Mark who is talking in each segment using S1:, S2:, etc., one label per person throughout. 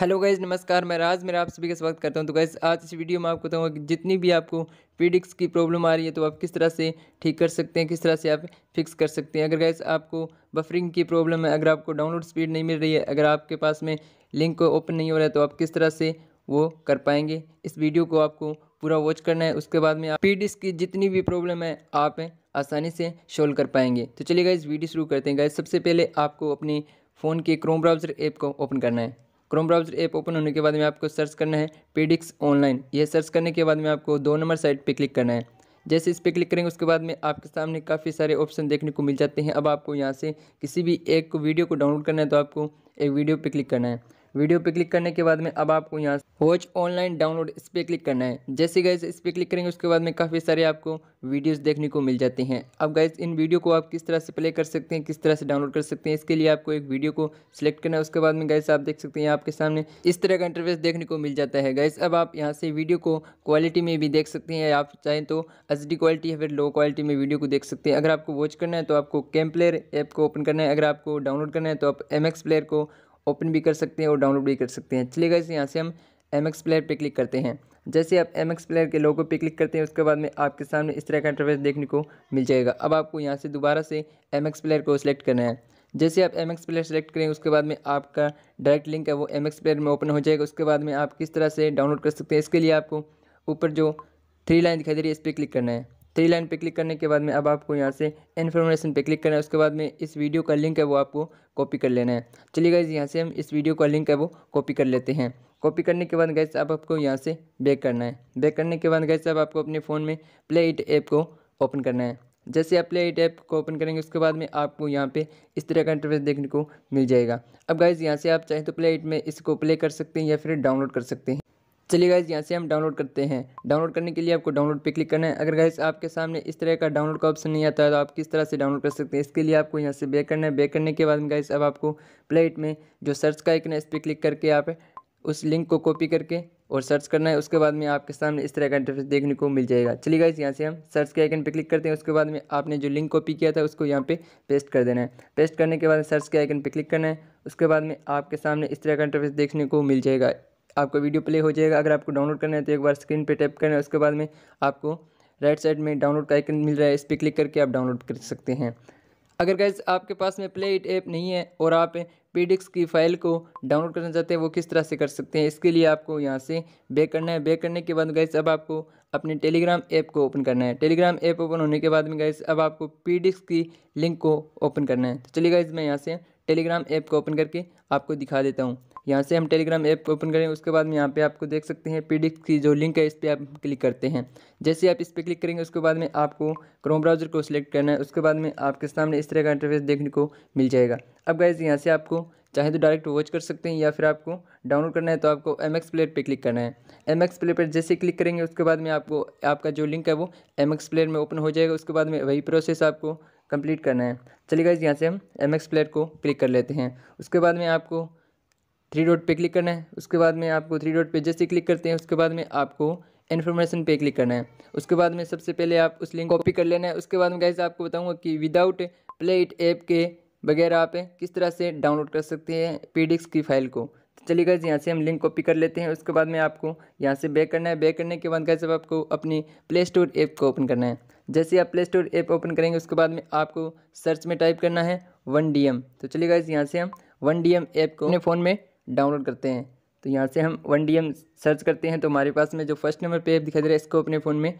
S1: hello guys नमस्कार मैं राज मेरा आप सभी का स्वागत करता हूं तो गाइज आज इस वीडियो में आपको बताऊंगा कि जितनी भी आपको पीडिक्स की प्रॉब्लम आ रही है तो आप किस तरह से ठीक कर सकते हैं किस तरह से आप फिक्स कर सकते हैं अगर गाइज आपको बफरिंग की प्रॉब्लम है अगर आपको डाउनलोड स्पीड नहीं मिल रही है अगर आपके पास में लिंक को ओपन नहीं हो रहा है तो आप किस तरह से वो कर पाएंगे इस वीडियो को आपको पूरा वॉच करना है उसके बाद में आप पीडिक्स की जितनी भी प्रॉब्लम है आप आसानी से सोल्व कर पाएंगे तो चलिए गाइज वीडियो शुरू करते हैं गाइज सबसे पहले आपको अपने फ़ोन के क्रोम ब्राउज़र ऐप को ओपन करना है क्रोम ब्राउजर ऐप ओपन होने के बाद में आपको सर्च करना है पीडिक्स ऑनलाइन ये सर्च करने के बाद में आपको दो नंबर साइट पर क्लिक करना है जैसे इस पर क्लिक करेंगे उसके बाद में आपके सामने काफ़ी सारे ऑप्शन देखने को मिल जाते हैं अब आपको यहाँ से किसी भी एक वीडियो को डाउनलोड करना है तो आपको एक वीडियो पर क्लिक करना है वीडियो पे क्लिक करने के बाद में अब आपको यहाँ वॉच ऑनलाइन डाउनलोड इस पर क्लिक करना है जैसे गैस इस पर क्लिक करेंगे उसके बाद में काफ़ी सारे आपको वीडियोस देखने को मिल जाते हैं अब गैस इन वीडियो को आप किस तरह से प्ले कर सकते हैं किस तरह से डाउनलोड कर सकते हैं इसके लिए आपको एक वीडियो को सिलेक्ट करना है उसके बाद में गैस आप देख सकते हैं आपके सामने इस तरह का इंटरफेस देखने को मिल जाता है गैस अब आप यहाँ से वीडियो को क्वालिटी में भी देख सकते हैं आप चाहें तो एच क्वालिटी या फिर लो क्वालिटी में वीडियो को देख सकते हैं अगर आपको वॉच करना है तो आपको कैम प्लेयर ऐप को ओपन करना है अगर आपको डाउनलोड करना है तो आप एम प्लेयर को ओपन भी कर सकते हैं और डाउनलोड भी कर सकते हैं चलिए गए यहाँ से हम एम एक्स प्लेयर पर क्लिक करते हैं जैसे आप एम एक्स प्लेयर के लोगों पे क्लिक करते हैं उसके बाद में आपके सामने इस तरह का इंटरफेस देखने को मिल जाएगा अब आपको यहाँ से दोबारा से एम एक्स प्लेयर को सिलेक्ट करना है जैसे आप एम एक्स प्लेयर सेलेक्ट करें उसके बाद में आपका डायरेक्ट लिंक है वो एम एक्स प्लेयर में ओपन हो जाएगा उसके बाद में आप किस तरह से डाउनलोड कर सकते हैं इसके लिए आपको ऊपर जो थ्री लाइन दिखाई दे रही है इस पर क्लिक करना है थ्री लाइन पे क्लिक करने के बाद में अब आपको यहाँ से इन्फॉर्मेशन पे क्लिक करना है उसके बाद में इस वीडियो का लिंक है वो आपको कॉपी कर लेना है चलिए गाइज़ यहाँ से हम इस वीडियो का लिंक है वो कॉपी कर लेते हैं कॉपी करने के बाद गैस अब आपको यहाँ से बैक करना है बैक करने के बाद गैस अब आपको अपने फ़ोन में प्ले इट ऐप को ओपन करना है जैसे आप प्ले इट ऐप को ओपन करेंगे उसके बाद में आपको यहाँ पे इस तरह का इंटरफेस देखने को मिल जाएगा अब गाइज यहाँ से आप चाहें तो प्ले इट में इसको प्ले कर सकते हैं या फिर डाउनलोड कर सकते हैं चलिए गाइज यहाँ से हम डाउनलोड करते हैं डाउनलोड करने के लिए आपको डाउनलोड पे क्लिक करना है अगर गाइज आपके सामने इस तरह का डाउनलोड का ऑप्शन नहीं आता है तो आप किस तरह से डाउनलोड कर सकते हैं इसके लिए आपको यहाँ से बैक करना है बैक करने के बाद गाइज अब आपको प्लेट में जो सर्च का एक ना इस पर क्लिक करके आप उस लिंक को कॉपी करके और सर्च करना है उसके बाद में आपके सामने इस तरह का इंटरफेस देखने को मिल जाएगा चलिए गाइज यहाँ से हम सर्च के आइकन पे क्लिक करते हैं उसके बाद में आपने जो लिंक कॉपी किया था उसको यहाँ पे पेस्ट कर देना है पेस्ट करने के बाद सर्च के आइकन पे क्लिक करना है उसके बाद में आपके सामने इस तरह का इंटरफेस देखने को मिल जाएगा आपका वीडियो प्ले हो जाएगा अगर आपको डाउनलोड करना है तो एक बार स्क्रीन पे टैप करना है उसके बाद में आपको राइट साइड में डाउनलोड का आइकन मिल रहा है इस पर क्लिक करके आप डाउनलोड कर सकते हैं अगर गैस आपके पास में प्ले इट ऐप नहीं है और आप पी की फ़ाइल को डाउनलोड करना चाहते हैं वो किस तरह से कर सकते हैं इसके लिए आपको यहाँ से बेक करना है बेक करने के बाद गैस अब आपको अपने टेलीग्राम ऐप को ओपन करना है टेलीग्राम ऐप ओपन होने के बाद में गैस अब आपको पी की लिंक को ओपन करना है तो चलिए गैस मैं यहाँ से टेलीग्राम ऐप को ओपन करके आपको दिखा देता हूँ यहाँ से हम टेलीग्राम ऐप को ओपन करें उसके बाद में यहाँ पे आपको देख सकते हैं पी की जो लिंक है इस पर आप क्लिक करते हैं जैसे आप इस पर क्लिक करेंगे उसके बाद में आपको क्रोम ब्राउजर को सिलेक्ट करना है उसके बाद में आपके सामने इस तरह का इंटरफेस देखने को मिल जाएगा अब गाइज यहाँ से आपको चाहे तो डायरेक्ट वॉच कर सकते हैं या फिर आपको डाउनलोड करना है तो आपको एम एक्स प्लेयर पर क्लिक करना है एम एक्स प्लेयर पर जैसे क्लिक करेंगे उसके बाद में आपको आपका जो लिंक है वो एम एक्स प्लेयर में ओपन हो जाएगा उसके बाद में वही प्रोसेस आपको कंप्लीट करना है चलिए गाइज यहाँ से हम एम एक्स प्लेयर को क्लिक कर लेते हैं उसके बाद में आपको थ्री डॉट पे क्लिक करना है उसके बाद में आपको थ्री डॉट पे जैसे क्लिक करते हैं उसके बाद में आपको इन्फॉर्मेशन पे क्लिक करना है उसके बाद में सबसे पहले आप उस लिंक कॉपी कर लेना है उसके बाद में गाइज आपको बताऊँगा कि विदाउट प्ले इट ऐप के बगैर आप किस तरह से डाउनलोड कर सकते हैं पी की फाइल को चलिए गाइज यहाँ से हम लिंक कॉपी कर लेते हैं उसके बाद में आपको यहाँ से बैक करना है बैक करने के बाद गाइज आपको अपनी प्ले स्टोर ऐप को ओपन करना है जैसे आप प्ले स्टोर ऐप ओपन करेंगे उसके बाद में आपको सर्च में टाइप करना है वन डी एम तो चलिए गाइज यहाँ से हम वन डी एम ऐप को अपने फ़ोन में डाउनलोड करते हैं तो यहाँ से हम वन डी एम सर्च करते हैं तो हमारे पास में जो फर्स्ट नंबर पे ऐप दिखाई दे रहा है इसको अपने फ़ोन में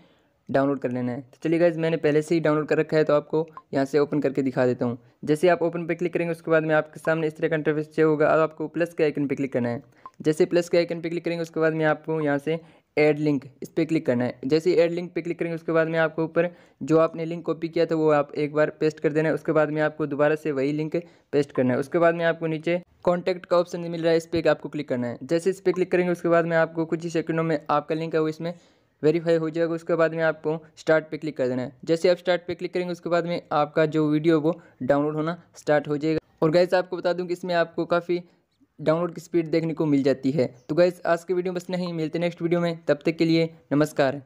S1: डाउनलोड कर लेना है तो चलिए गाइज मैंने पहले से ही डाउनलोड कर रखा है तो आपको यहाँ से ओपन करके दिखा देता हूँ जैसे आप ओपन पर क्लिक करेंगे उसके बाद में आपके सामने इस तरह का इंटरफेस चाहिए होगा और आपको प्लस के आइकन पर क्लिक करना है जैसे प्लस के आइकन पर क्लिक करेंगे उसके बाद में आपको यहाँ से एड लिंक इस पर क्लिक करना है जैसे एड लिंक पे क्लिक करेंगे उसके बाद में आपको ऊपर जो आपने लिंक कॉपी किया था वो आप एक बार पेस्ट कर देना है उसके बाद में आपको दोबारा से वही लिंक पेस्ट करना है उसके बाद में आपको नीचे कॉन्टैक्ट का ऑप्शन मिल रहा है इस पर आपको क्लिक करना है जैसे इस पर क्लिक करेंगे उसके बाद में आपको कुछ ही सेकंडों में आपका लिंक है वो इसमें वेरीफाई हो जाएगा उसके बाद में आपको स्टार्ट पे क्लिक कर देना है जैसे आप स्टार्ट पे क्लिक करेंगे उसके बाद में आपका जो वीडियो वो डाउनलोड होना स्टार्ट हो जाएगा और गैस आपको बता दूं कि इसमें आपको काफ़ी डाउनलोड की स्पीड देखने को मिल जाती है तो गैस आज के वीडियो में बस नहीं मिलते नेक्स्ट वीडियो में तब तक के लिए नमस्कार